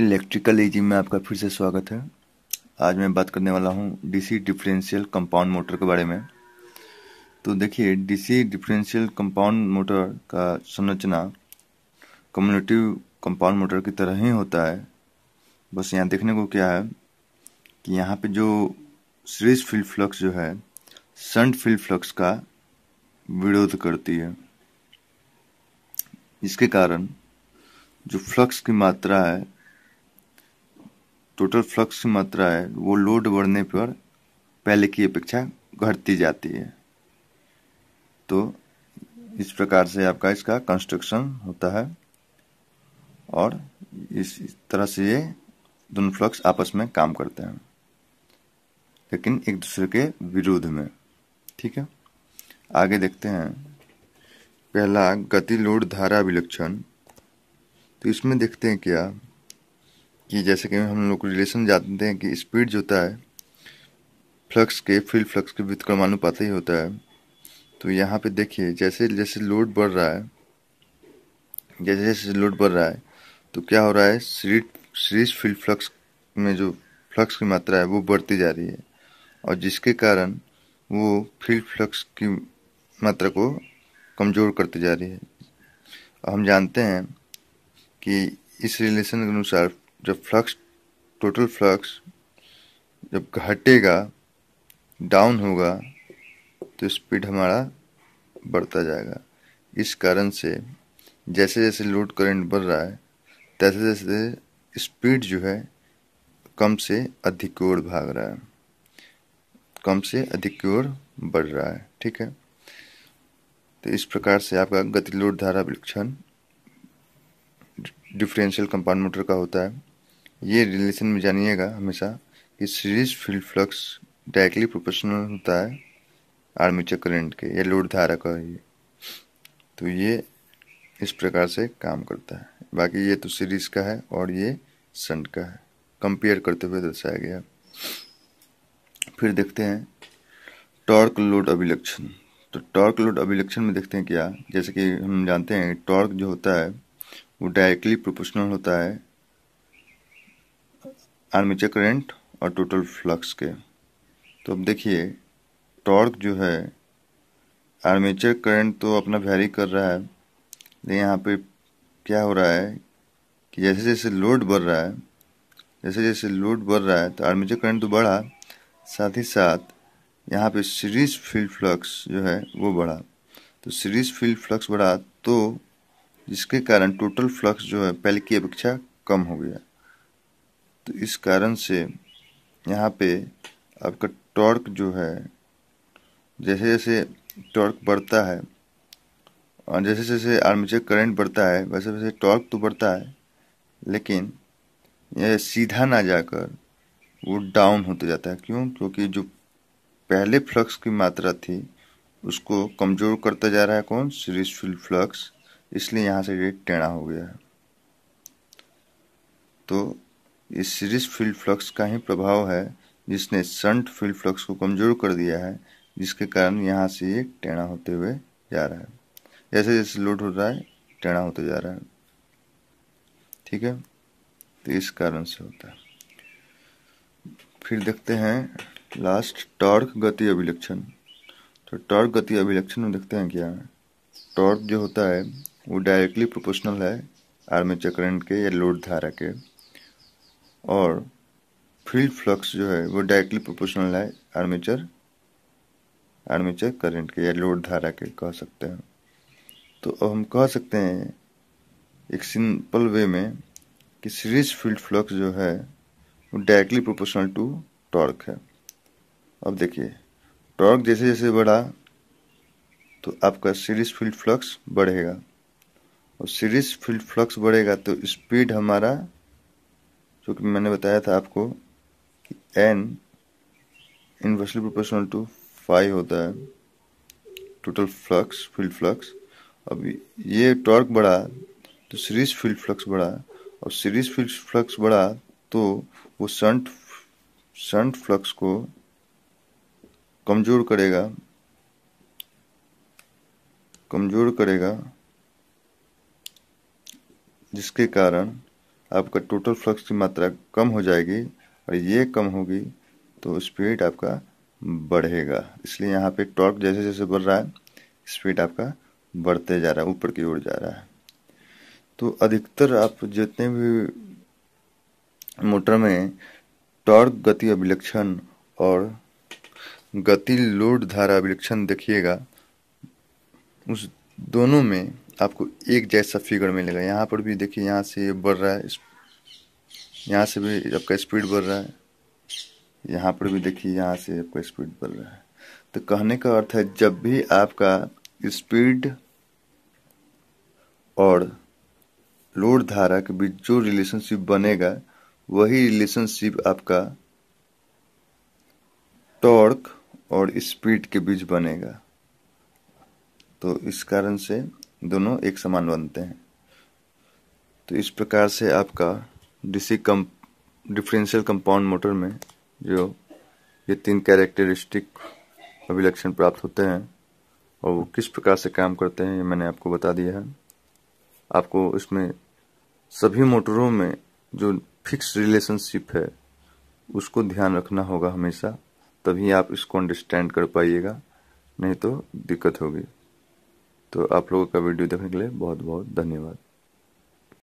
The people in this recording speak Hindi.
इलेक्ट्रिकल एजी में आपका फिर से स्वागत है आज मैं बात करने वाला हूँ डीसी डिफरेंशियल कंपाउंड मोटर के बारे में तो देखिए डीसी डिफरेंशियल कंपाउंड मोटर का संरचना कम्युनिटिव कंपाउंड मोटर की तरह ही होता है बस यहाँ देखने को क्या है कि यहाँ पे जो सीरीज फील्ड फ्लक्स जो है संट फील्ड फ्लक्स का विरोध करती है इसके कारण जो फ्लक्स की मात्रा है टोटल फ्लक्स की मात्रा है वो लोड बढ़ने पर पहले की अपेक्षा घटती जाती है तो इस प्रकार से आपका इसका कंस्ट्रक्शन होता है और इस तरह से ये दोनों फ्लक्स आपस में काम करते हैं लेकिन एक दूसरे के विरोध में ठीक है आगे देखते हैं पहला गति लोड धारा विलक्षण तो इसमें देखते हैं क्या कि जैसे कि हम लोग रिलेशन जानते हैं कि स्पीड जो होता है फ्लक्स के फील्ड फ्लक्स के ही होता है तो यहाँ पे देखिए जैसे जैसे लोड बढ़ रहा है जैसे जैसे लोड बढ़ रहा है तो क्या हो रहा है सीरीज सीरीज फील्ड फ्लक्स में जो फ्लक्स की मात्रा है वो बढ़ती जा रही है और जिसके कारण वो फील्ड फ्लक्स की मात्रा को कमज़ोर करती जा रही है और हम जानते हैं कि इस रिलेशन के अनुसार जब फ्लक्स टोटल फ्लक्स जब घटेगा डाउन होगा तो स्पीड हमारा बढ़ता जाएगा इस कारण से जैसे जैसे लोड करंट बढ़ रहा है तैसे जैसे स्पीड जो है कम से अधिक की ओर भाग रहा है कम से अधिक की ओर बढ़ रहा है ठीक है तो इस प्रकार से आपका गति लोड धारा विलक्षण डिफरेंशियल कंपाउंड मोटर का होता है ये रिलेशन में जानिएगा हमेशा कि series field flux directly proportional होता है आर्मीचर करंट के या लोड धारा का ये तो ये इस प्रकार से काम करता है बाकी ये तो सीरीज का है और ये संट का है कंपेयर करते हुए दर्शाया गया फिर देखते हैं टॉर्क लोड अभिलक्षण तो टॉर्क लोड अभिलक्षण में देखते हैं क्या जैसे कि हम जानते हैं टॉर्क जो होता है वो डायरेक्टली प्रोपोर्शनल होता है आर्मीचर करेंट और टोटल फ्लक्स के तो अब देखिए टॉर्क जो है आर्मेचर करंट तो अपना वेरी कर रहा है लेकिन यहाँ पे क्या हो रहा है कि जैसे जैसे लोड बढ़ रहा है जैसे जैसे लोड बढ़ रहा है तो आर्मेचर करंट तो बढ़ा साथ ही साथ यहाँ पे सीरीज फील्ड फ्लक्स जो है वो बढ़ा तो सीरीज फील्ड फ्लक्स बढ़ा तो जिसके कारण टोटल फ्लक्स जो है पहले की अपेक्षा कम हो गया तो इस कारण से यहाँ पे आपका टॉर्क जो है जैसे जैसे टॉर्क बढ़ता है और जैसे जैसे आर्मेचर करंट बढ़ता है वैसे वैसे टॉर्क तो बढ़ता है लेकिन यह सीधा ना जाकर वो डाउन होते जाता है क्यों क्योंकि जो पहले फ्लक्स की मात्रा थी उसको कमज़ोर करता जा रहा है कौन सीरीज फील्ड फ्लक्स इसलिए यहाँ से ये टेढ़ा हो गया है तो इस सीरीज फील्ड फ्लक्स का ही प्रभाव है जिसने संट फील्ड फ्लक्स को कमज़ोर कर दिया है जिसके कारण यहाँ से ये टेढ़ा होते हुए जा रहा है जैसे जैसे लोड हो रहा है टेढ़ा होते जा रहा है ठीक है तो इस कारण से होता है फिर देखते हैं लास्ट टॉर्क गति अभिलक्षण तो टॉर्क गति अभिलक्षण में देखते हैं क्या टॉर्क जो होता है वो डायरेक्टली प्रोपोर्शनल है आर्मेचर करंट के या लोड धारा के और फील्ड फ्लक्स जो है वो डायरेक्टली प्रोपोर्शनल है आर्मेचर आर्मेचर करंट के या लोड धारा के कह सकते हैं तो अब हम कह सकते हैं एक सिंपल वे में कि सीरीज फील्ड फ्लक्स जो है वो डायरेक्टली प्रोपोर्शनल टू टॉर्क है अब देखिए टॉर्क जैसे जैसे बढ़ा तो आपका सीरीज फील्ड फ्लक्स बढ़ेगा और सीरीज फील्ड फ्लक्स बढ़ेगा तो स्पीड हमारा क्योंकि मैंने बताया था आपको कि N inversely proportional to five होता है टोटल फ्लक्स फील्ड फ्लक्स अब ये टॉर्क बढ़ा तो सीरीज फील्ड फ्लक्स बढ़ा और सीरीज फील्ड फ्लक्स बढ़ा तो वो सन्ट शंट फ्लक्स को कमज़ोर करेगा कमज़ोर करेगा जिसके कारण आपका टोटल फ्लक्स की मात्रा कम हो जाएगी और ये कम होगी तो स्पीड आपका बढ़ेगा इसलिए यहाँ पे टॉर्क जैसे जैसे बढ़ रहा है स्पीड आपका बढ़ते जा रहा है ऊपर की ओर जा रहा है तो अधिकतर आप जितने भी मोटर में टॉर्क गति अभिलक्षण और गति लोड धारा अभिलक्षण देखिएगा उस दोनों में आपको एक जैसा फिगर मिलेगा यहाँ पर भी देखिए यहाँ से ये बढ़ रहा है यहाँ से भी आपका स्पीड बढ़ रहा है यहाँ पर भी देखिए यहाँ से आपका स्पीड बढ़ रहा है तो कहने का अर्थ है जब भी आपका स्पीड और लोड धारा के बीच जो रिलेशनशिप बनेगा वही रिलेशनशिप आपका टॉर्क और स्पीड के बीच बनेगा तो इस कारण से दोनों एक समान बनते हैं तो इस प्रकार से आपका DC cum differential compound motor में जो ये तीन कैरेक्टरिस्टिक अभिलक्षण प्राप्त होते हैं और वो किस प्रकार से काम करते हैं ये मैंने आपको बता दिया है आपको इसमें सभी मोटरों में जो फिक्स रिलेशनशिप है उसको ध्यान रखना होगा हमेशा तभी आप इसको अंडरस्टैंड कर पाइएगा नहीं तो दिक्कत होगी तो आप लोगों का वीडियो देखने के लिए बहुत बहुत धन्यवाद